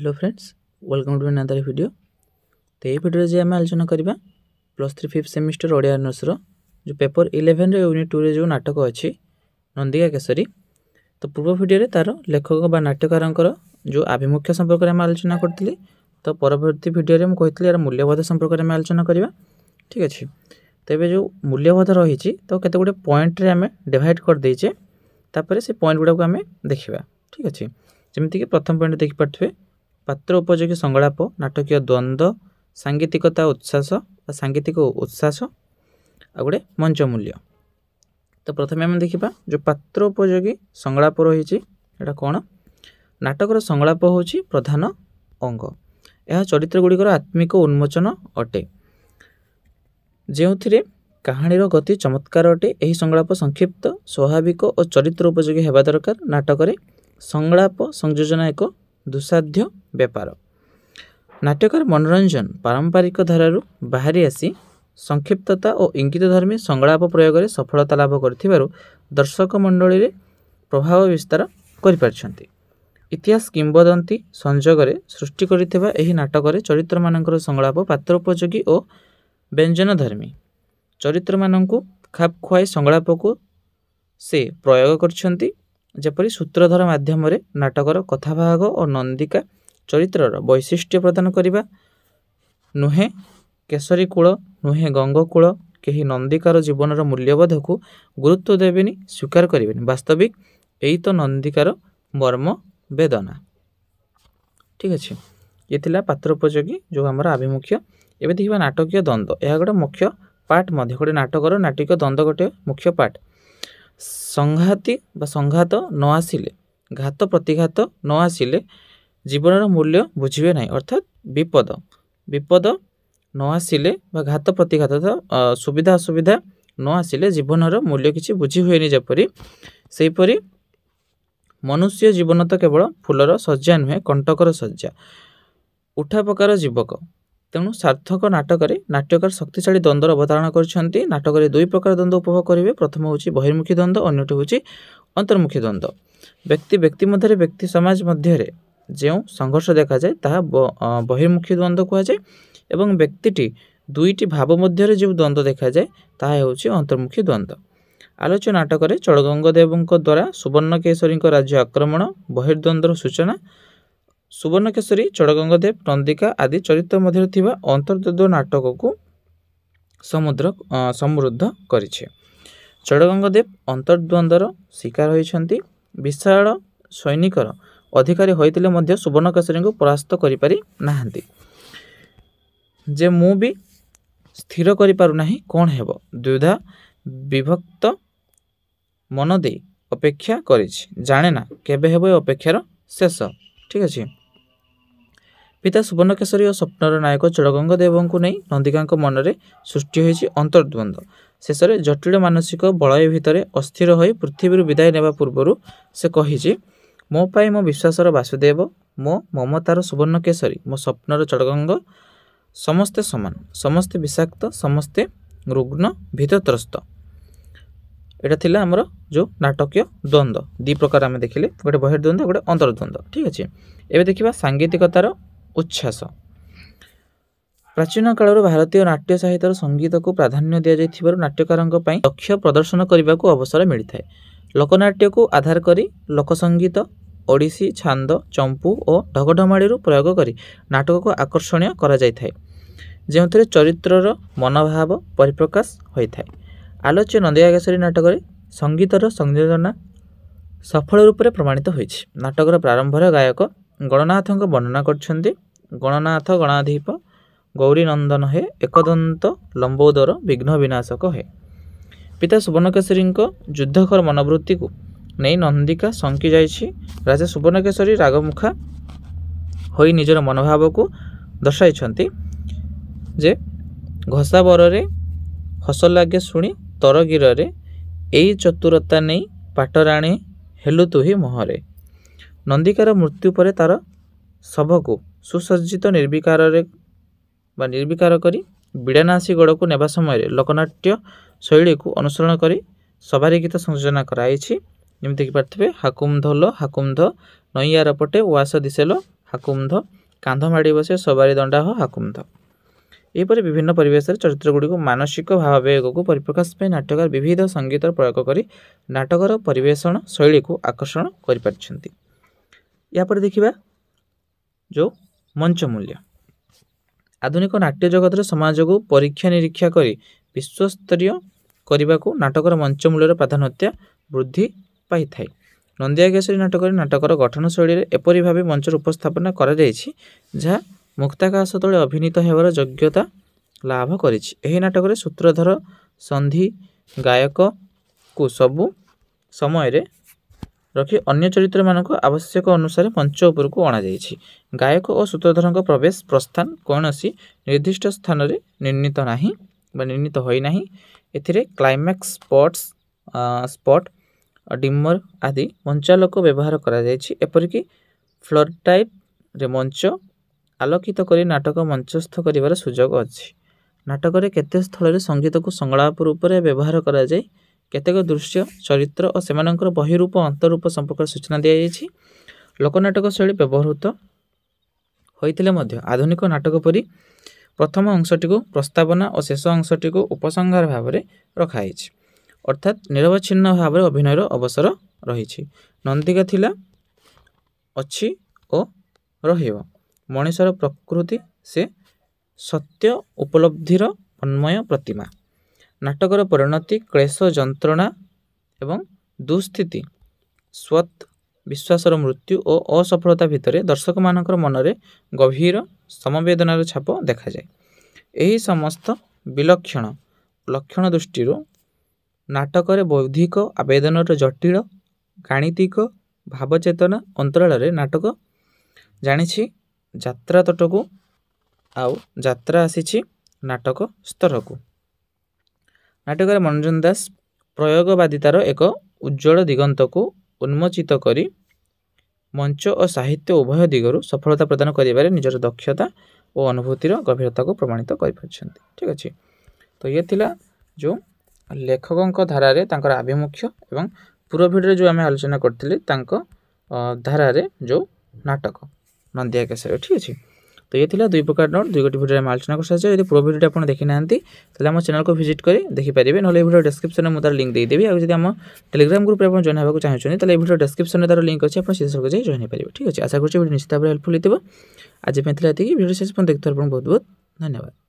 hello friends welcome to another video তো এই ভিডিওরে যে আমি আলোচনা করা plus three fifth semester Odia অনার্সর যে পেপর ইলেভেন্রে ইউনিট টুরে যে নাটক অছি নন্দিকা কেশরী তো পূর্ব ভিডিওরে তার লেখক বা নাট্যকারঙ্কর যে আভিমুখ্য সম্পর্কে আমি আলোচনা করলি তো পরবর্তী ভিডিওরে মু কইতলি এর মূল্যবোধ সম্পর্কে আমি আলোচনা করা ঠিক আছে তো এবে যে মূল্যবোধ রয়েছে তো কত গুড়ে পয়েন্টরে আমি ডিভাইড করেদেছে তাপরে সে পয়েন্ট গুড়া আমি দেখা ঠিক আছে যেমিতিকি প্রথম পয়েন্ট দেখিপারে ପାତ୍ର ଉପଯୋଗୀ ସଂଳାପ ନାଟକୀୟ ଦ୍ୱନ୍ଦ୍ୱ ସାଙ୍ଗୀତିକତା ଉତ୍ସାସ ବା ସାଙ୍ଗୀତିକ ଉତ୍ସାସ ଆଉ ଗୋଟେ ମଞ୍ଚ ମୂଲ୍ୟ ତ ପ୍ରଥମେ ଆମେ ଦେଖିବା ଯେଉଁ ପାତ୍ର ଉପଯୋଗୀ ସଂଳାପ ରହିଛି ଏଇଟା କ'ଣ ନାଟକର ସଂଳାପ ହେଉଛି ପ୍ରଧାନ ଅଙ୍ଗ ଏହା ଚରିତ୍ର ଗୁଡ଼ିକର ଆତ୍ମିକ ଉନ୍ମୋଚନ ଅଟେ ଯେଉଁଥିରେ କାହାଣୀର ଗତି ଚମତ୍କାର ଅଟେ ଏହି ସଂଳାପ ସଂକ୍ଷିପ୍ତ ସ୍ୱାଭାବିକ ଓ ଚରିତ୍ର ଉପଯୋଗୀ ହେବା ଦରକାର ନାଟକରେ ସଂଳାପ ସଂଯୋଜନା ଏକ ଦୁଃସାଧ୍ୟ ବେପାର ନାଟ୍ୟକାର ମନୋରଞ୍ଜନ ପାରମ୍ପରିକ ଧାରାରୁ ବାହାରି ଆସି ସଂକ୍ଷିପ୍ତତା ଓ ଇଙ୍ଗିତ ଧର୍ମୀ ସଂଳାପ ପ୍ରୟୋଗରେ ସଫଳତା ଲାଭ କରିଥିବାରୁ ଦର୍ଶକ ମଣ୍ଡଳୀରେ ପ୍ରଭାବ ବିସ୍ତାର କରିପାରିଛନ୍ତି ଇତିହାସ କିମ୍ବଦନ୍ତୀ ସଂଯୋଗରେ ସୃଷ୍ଟି କରିଥିବା ଏହି ନାଟକରେ ଚରିତ୍ରମାନଙ୍କର ସଂଳାପ ପାତ୍ରୋପଯୋଗୀ ଓ ବ୍ୟଞ୍ଜନଧର୍ମୀ ଚରିତ୍ରମାନଙ୍କୁ ଖାପ ଖୁଆଇ ସଂଳାପକୁ ସେ ପ୍ରୟୋଗ କରିଛନ୍ତି ଯେପରି ସୂତ୍ରଧର ମାଧ୍ୟମରେ ନାଟକର କଥାଭାଗ ଓ ନନ୍ଦିକା ଚରିତ୍ରର ବୈଶିଷ୍ଟ୍ୟ ପ୍ରଦାନ କରିବା ନୁହେଁ କେଶରୀ କୂଳ ନୁହେଁ ଗଙ୍ଗକୂଳ କେହି ନନ୍ଦିକାର ଜୀବନର ମୂଲ୍ୟବୋଧକୁ ଗୁରୁତ୍ୱ ଦେବେନି ସ୍ୱୀକାର କରିବେନି ବାସ୍ତବିକ ଏଇ ତ ନନ୍ଦିକାର ମର୍ମ ବେଦନା ଠିକ୍ ଅଛି ଇଏ ଥିଲା ପାତ୍ର ଉପଯୋଗୀ ଯେଉଁ ଆମର ଆଭିମୁଖ୍ୟ ଏବେ ଦେଖିବା ନାଟକୀୟ ଦ୍ୱନ୍ଦ୍ୱ ଏହା ଗୋଟେ ମୁଖ୍ୟ ପାର୍ଟ ମଧ୍ୟ ଗୋଟେ ନାଟକର ନାଟକୀୟ ଦ୍ୱନ୍ଦ୍ୱ ଗୋଟେ ମୁଖ୍ୟ ପାର୍ଟ ସଂଘାତି ବା ସଂଘାତ ନ ଆସିଲେ ଘାତ ପ୍ରତିଘାତ ନ ଆସିଲେ ଜୀବନର ମୂଲ୍ୟ ବୁଝିବେ ନାହିଁ ଅର୍ଥାତ୍ ବିପଦ ବିପଦ ନ ଆସିଲେ ବା ଘାତ ପ୍ରତିଘାତ ସୁବିଧା ଅସୁବିଧା ନ ଆସିଲେ ଜୀବନର ମୂଲ୍ୟ କିଛି ବୁଝି ହୁଏନି ଯେପରି ସେହିପରି ମନୁଷ୍ୟ ଜୀବନ ତ କେବଳ ଫୁଲର ଶଯ୍ୟା ନୁହେଁ କଣ୍ଟକର ଶଯ୍ୟା ଉଠା ପକାର ଯୁବକ ତେଣୁ ସାର୍ଥକ ନାଟକରେ ନାଟ୍ୟକାର ଶକ୍ତିଶାଳୀ ଦ୍ୱନ୍ଦ୍ୱର ଅବତାରଣା କରିଛନ୍ତି ନାଟକରେ ଦୁଇ ପ୍ରକାର ଦ୍ୱନ୍ଦ୍ୱ ଉପଭୋଗ କରିବେ ପ୍ରଥମ ହେଉଛି ବହିର୍ମୁଖୀ ଦ୍ୱନ୍ଦ୍ୱ ଅନ୍ୟଟି ହେଉଛି ଅନ୍ତର୍ମୁଖୀ ଦ୍ୱନ୍ଦ୍ୱ ବ୍ୟକ୍ତି ବ୍ୟକ୍ତି ମଧ୍ୟରେ ବ୍ୟକ୍ତି ସମାଜ ମଧ୍ୟରେ ଯେଉଁ ସଂଘର୍ଷ ଦେଖାଯାଏ ତାହା ବହିର୍ମୁଖୀ ଦ୍ୱନ୍ଦ୍ୱ କୁହାଯାଏ ଏବଂ ବ୍ୟକ୍ତିଟି ଦୁଇଟି ଭାବ ମଧ୍ୟରେ ଯେଉଁ ଦ୍ୱନ୍ଦ୍ୱ ଦେଖାଯାଏ ତାହା ହେଉଛି ଅନ୍ତର୍ମୁଖୀ ଦ୍ୱନ୍ଦ୍ୱ ଆଲୋଚ୍ୟ ନାଟକରେ ଚଡ଼ଗଙ୍ଗଦେବଙ୍କ ଦ୍ୱାରା ସୁବର୍ଣ୍ଣକେଶରୀଙ୍କ ରାଜ୍ୟ ଆକ୍ରମଣ ବହିର୍ଦ୍ୱନ୍ଦ୍ୱର ସୂଚନା ସୁବର୍ଣ୍ଣକେଶରୀ ଚଡ଼ଗଙ୍ଗଦେବ ନନ୍ଦିକା ଆଦି ଚରିତ୍ର ମଧ୍ୟରେ ଥିବା ଅନ୍ତର୍ଦ୍ଦ ନାଟକକୁ ସମୁଦ୍ର ସମୃଦ୍ଧ କରିଛି ଚଡ଼ଗଙ୍ଗଦେବ ଅନ୍ତର୍ଦ୍ୱନ୍ଦ୍ୱର ଶିକାର ହୋଇଛନ୍ତି ବିଶାଳ ସୈନିକର ଅଧିକାରୀ ହୋଇଥିଲେ ମଧ୍ୟ ସୁବର୍ଣ୍ଣକେଶରୀଙ୍କୁ ପରାସ୍ତ କରିପାରି ନାହାନ୍ତି ଯେ ମୁଁ ବି ସ୍ଥିର କରିପାରୁନାହିଁ କ'ଣ ହେବ ଦ୍ୱିଧା ବିଭକ୍ତ ମନ ଦେଇ ଅପେକ୍ଷା କରିଛି ଜାଣେନା କେବେ ହେବ ଏ ଅପେକ୍ଷାର ଶେଷ ଠିକ୍ ଅଛି ପିତା ସୁବର୍ଣ୍ଣକେଶରୀ ଓ ସ୍ୱପ୍ନର ନାୟକ ଚଡ଼ଗଙ୍ଗ ଦେବଙ୍କୁ ନେଇ ନନ୍ଦିକାଙ୍କ ମନରେ ସୃଷ୍ଟି ହୋଇଛି ଅନ୍ତର୍ଦ୍ୱନ୍ଦ ଶେଷରେ ଜଟିଳ ମାନସିକ ବଳୟ ଭିତରେ ଅସ୍ଥିର ହୋଇ ପୃଥିବୀରୁ ବିଦାୟ ନେବା ପୂର୍ବରୁ ସେ କହିଛି ମୋ ପାଇଁ ମୋ ବିଶ୍ୱାସର ବାସୁଦେବ ମୋ ମମତାର ସୁବର୍ଣ୍ଣକେଶରୀ ମୋ ସ୍ୱପ୍ନର ଚଡ଼ଗଙ୍ଗ ସମସ୍ତେ ସମାନ ସମସ୍ତେ ବିଷାକ୍ତ ସମସ୍ତେ ରୁଗ୍ନ ଭିତତ୍ରସ୍ତ ଏଇଟା ଥିଲା ଆମର ଯେଉଁ ନାଟକୀୟ ଦ୍ୱନ୍ଦ୍ୱ ଦୁଇ ପ୍ରକାର ଆମେ ଦେଖିଲେ ଗୋଟେ ବହିର୍ଦ୍ୱନ୍ଦ୍ୱ ଗୋଟେ ଅନ୍ତର୍ଦ୍ୱନ୍ଦ୍ୱ ଠିକ୍ ଅଛି ଏବେ ଦେଖିବା ସାଙ୍ଗୀତିକତାର ଉଚ୍ଛ୍ୱାସ ପ୍ରାଚୀନ କାଳରୁ ଭାରତୀୟ ନାଟ୍ୟ ସାହିତ୍ୟର ସଙ୍ଗୀତକୁ ପ୍ରାଧାନ୍ୟ ଦିଆଯାଇଥିବାରୁ ନାଟ୍ୟକାରଙ୍କ ପାଇଁ ଦକ୍ଷ ପ୍ରଦର୍ଶନ କରିବାକୁ ଅବସର ମିଳିଥାଏ ଲୋକନାଟ୍ୟକୁ ଆଧାର କରି ଲୋକସଙ୍ଗୀତ ଓଡ଼ିଶୀ ଛାନ୍ଦ ଚମ୍ପୁ ଓ ଢଗଢମାଳିରୁ ପ୍ରୟୋଗ କରି ନାଟକକୁ ଆକର୍ଷଣୀୟ କରାଯାଇଥାଏ ଯେଉଁଥିରେ ଚରିତ୍ରର ମନୋଭାବ ପରିପ୍ରକାଶ ହୋଇଥାଏ ଆଲୋଚ୍ୟ ନନ୍ଦିଆଗାଶରୀ ନାଟକରେ ସଙ୍ଗୀତର ସଂଯୋଜନା ସଫଳ ରୂପରେ ପ୍ରମାଣିତ ହୋଇଛି ନାଟକର ପ୍ରାରମ୍ଭର ଗାୟକ ଗଣନାଥଙ୍କ ବର୍ଣ୍ଣନା କରିଛନ୍ତି ଗଣନାଥ ଗଣାଧିପ ଗୌରୀ ନନ୍ଦନ ହେ ଏକଦନ୍ତ ଲମ୍ବୋଦର ବିଘ୍ନ ବିନାଶକ ହେ ପିତା ସୁବର୍ଣ୍ଣକେଶରୀଙ୍କ ଯୁଦ୍ଧକର ମନୋବୃତ୍ତିକୁ ନେଇ ନନ୍ଦିକା ଶଙ୍କି ଯାଇଛି ରାଜା ସୁବର୍ଣ୍ଣକେଶରୀ ରାଗମୁଖା ହୋଇ ନିଜର ମନୋଭାବକୁ ଦର୍ଶାଇଛନ୍ତି ଯେ ଘଷାବରରେ ହସଲାଗେ ଶୁଣି ତରଗିରରେ ଏଇ ଚତୁରତା ନେଇ ପାଟରାଣୀ ହେଲୁ ତୁହି ମୁହଁରେ ନନ୍ଦିକାର ମୃତ୍ୟୁ ପରେ ତା'ର ଶବକୁ ସୁସଜ୍ଜିତ ନିର୍ବିକାରରେ ବା ନିର୍ବିକାର କରି ବିଡ଼ାନାସୀ ଗଡ଼କୁ ନେବା ସମୟରେ ଲୋକନାଟ୍ୟ ଶୈଳୀକୁ ଅନୁସରଣ କରି ସଭାରି ଗୀତ ସଂଯୋଜନା କରାଯାଇଛି ଯେମିତିକି ପାରିଥିବେ ହାକୁମ୍ଧଲ ହାକୁମ୍ଧ ନଇଆର ପଟେ ୱାସ ଲ ହାକୁମ୍ଧ କାନ୍ଧ ମାଡ଼ି ବସେ ସବାରି ଦଣ୍ଡା ଦଣ୍ଡାହ ହାକୁମ୍ଧ ଏହିପରି ବିଭିନ୍ନ ପରିବେଶରେ ଚରିତ୍ରଗୁଡ଼ିକୁ ମାନସିକ ଭାବବେଗକୁ ପରିପ୍ରକାଶ ପାଇଁ ନାଟ୍ୟକାର ବିବିଧ ସଙ୍ଗୀତର ପ୍ରୟୋଗ କରି ନାଟକର ପରିବେଷଣ ଶୈଳୀକୁ ଆକର୍ଷଣ କରିପାରିଛନ୍ତି ୟାପରେ ଦେଖିବା ଯେଉଁ ମଞ୍ଚ ମୂଲ୍ୟ ଆଧୁନିକ ନାଟ୍ୟ ଜଗତରେ ସମାଜକୁ ପରୀକ୍ଷା ନିରୀକ୍ଷା କରି ବିଶ୍ୱସ୍ତରୀୟ କରିବାକୁ ନାଟକର ମଞ୍ଚ ମୂଲ୍ୟର ପ୍ରାଧାନ୍ୟତା ବୃଦ୍ଧି ପାଇଥାଏ ନନ୍ଦିଆ କେଶରୀ ନାଟକରେ ନାଟକର ଗଠନଶୈଳୀରେ ଏପରି ଭାବେ ମଞ୍ଚର ଉପସ୍ଥାପନା କରାଯାଇଛି ଯାହା ମୁକ୍ତାକାଶ ତଳେ ଅଭିନୀତ ହେବାର ଯୋଗ୍ୟତା ଲାଭ କରିଛି ଏହି ନାଟକରେ ସୂତ୍ରଧର ସନ୍ଧି ଗାୟକକୁ ସବୁ ସମୟରେ ରଖି ଅନ୍ୟ ଚରିତ୍ରମାନଙ୍କୁ ଆବଶ୍ୟକ ଅନୁସାରେ ମଞ୍ଚ ଉପରକୁ ଅଣାଯାଇଛି ଗାୟକ ଓ ସୂତ୍ରଧରଙ୍କ ପ୍ରବେଶ ପ୍ରସ୍ଥାନ କୌଣସି ନିର୍ଦ୍ଦିଷ୍ଟ ସ୍ଥାନରେ ନିର୍ଣ୍ଣିତ ନାହିଁ ବା ନିର୍ଣ୍ଣିତ ହୋଇନାହିଁ ଏଥିରେ କ୍ଲାଇମାକ୍ସ ସ୍ପଟ୍ସ ସ୍ପଟ୍ ଡିମର୍ ଆଦି ମଞ୍ଚାଲୋକ ବ୍ୟବହାର କରାଯାଇଛି ଏପରିକି ଫ୍ଲୋର ଟାଇପ୍ରେ ମଞ୍ଚ ଆଲୋକିତ କରି ନାଟକ ମଞ୍ଚସ୍ଥ କରିବାର ସୁଯୋଗ ଅଛି ନାଟକରେ କେତେ ସ୍ଥଳରେ ସଙ୍ଗୀତକୁ ସଂଳାପ ରୂପରେ ବ୍ୟବହାର କରାଯାଏ କେତେକ ଦୃଶ୍ୟ ଚରିତ୍ର ଓ ସେମାନଙ୍କର ବହିରୂପ ଅନ୍ତରୂପ ସମ୍ପର୍କରେ ସୂଚନା ଦିଆଯାଇଛି ଲୋକନାଟକ ଶୈଳୀ ବ୍ୟବହୃତ ହୋଇଥିଲେ ମଧ୍ୟ ଆଧୁନିକ ନାଟକ ପରି ପ୍ରଥମ ଅଂଶଟିକୁ ପ୍ରସ୍ତାବନା ଓ ଶେଷ ଅଂଶଟିକୁ ଉପସଂହାର ଭାବରେ ରଖାଯାଇଛି ଅର୍ଥାତ୍ ନିରବଚ୍ଛିନ୍ନ ଭାବରେ ଅଭିନୟର ଅବସର ରହିଛି ନନ୍ଦିକା ଥିଲା ଅଛି ଓ ରହିବ ମଣିଷର ପ୍ରକୃତି ସେ ସତ୍ୟ ଉପଲବ୍ଧିର ଅନ୍ମୟ ପ୍ରତିମା ନାଟକର ପରିଣତି କ୍ଳେଶ ଯନ୍ତ୍ରଣା ଏବଂ ଦୁଃସ୍ଥିତି ସ୍ୱତ୍ ବିଶ୍ୱାସର ମୃତ୍ୟୁ ଓ ଅସଫଳତା ଭିତରେ ଦର୍ଶକମାନଙ୍କର ମନରେ ଗଭୀର ସମବେଦନାର ଛାପ ଦେଖାଯାଏ ଏହି ସମସ୍ତ ବିଲକ୍ଷଣ ଲକ୍ଷଣ ଦୃଷ୍ଟିରୁ ନାଟକରେ ବୌଦ୍ଧିକ ଆବେଦନର ଜଟିଳ ଗାଣିତିକ ଭାବଚେତନା ଅନ୍ତରାଳରେ ନାଟକ ଜାଣିଛି ଯାତ୍ରା ତଟକୁ ଆଉ ଯାତ୍ରା ଆସିଛି ନାଟକ ସ୍ତରକୁ ନାଟକରେ ମନୋରଞ୍ଜନ ଦାସ ପ୍ରୟୋଗବାଦିତାର ଏକ ଉଜ୍ଜଳ ଦିଗନ୍ତକୁ ଉନ୍ମୋଚିତ କରି ମଞ୍ଚ ଓ ସାହିତ୍ୟ ଉଭୟ ଦିଗରୁ ସଫଳତା ପ୍ରଦାନ କରିବାରେ ନିଜର ଦକ୍ଷତା ଓ ଅନୁଭୂତିର ଗଭୀରତାକୁ ପ୍ରମାଣିତ କରିପାରିଛନ୍ତି ଠିକ୍ ଅଛି ତ ଇଏ ଥିଲା ଯେଉଁ ଲେଖକଙ୍କ ଧାରାରେ ତାଙ୍କର ଆଭିମୁଖ୍ୟ ଏବଂ ପୂର୍ବଭିଡ଼ରେ ଯେଉଁ ଆମେ ଆଲୋଚନା କରିଥିଲେ ତାଙ୍କ ଧାରାରେ ଯେଉଁ ନାଟକ ନନ୍ଦିଆ କେଶରୀ ଠିକ୍ ଅଛି তো ଇଏ ଥିଲା ଦୁଇ ପ୍ରକାର ନୋଟ୍ ଦୁଇ ଗୋଟି ଭିଡ଼ିଓରେ ଆମେ ଆଲୋଚନା କରିସାରିଛେ ଯଦି ପୁରୋ ଭିଡ଼ିଓଟା ଆପଣ ଦେଖିନାହାନ୍ତି ତାହେଲେ ଆମ ଚ୍ୟାନେଲକୁ ଭିଜିଟ୍ କରି ଦେଖିପାରିବେ ନହେଲେ ଏ ଭିଡ଼ିଓ ଡେସ୍କ୍ରିପସନରେ ମୁଁ ତାର ଲିଙ୍କ୍ ଦେଇଦେବି ଆଉ ଯଦି ଆମ ଟେଲିଗ୍ରାମ ଗ୍ରୁପରେ ଆପଣ ଜଏନ୍ ହେବାକୁ ଚାହୁଁଛନ୍ତି ତାହେଲେ ଏ ଭିଡ଼ିଓ ଡେସ୍କ୍ରିପସନରେ ତାର ଲିଙ୍କ୍ ଅଛି ଆପଣ ସେସବୁ ଯାଇ ଜଏନ୍ ହେଇପାରିବେ ଠିକ୍ ଅଛି ଆଶା କରୁଛି ଭିଡ଼ିଓ ନିଶ୍ଚିତ ଭାବରେ ହେଲ୍ପଫୁଲ୍ ହେଇଥିବ ଆଜି ପାଇଁ ଥିଲା ଏତିକି ଭିଡ଼ିଓ ଶେଷ ପର୍ଯ୍ୟନ୍ତ ଦେଖିଥିବାରୁ ଆପଣଙ୍କୁ ବହୁତ ବହୁତ ଧନ୍ୟବାଦ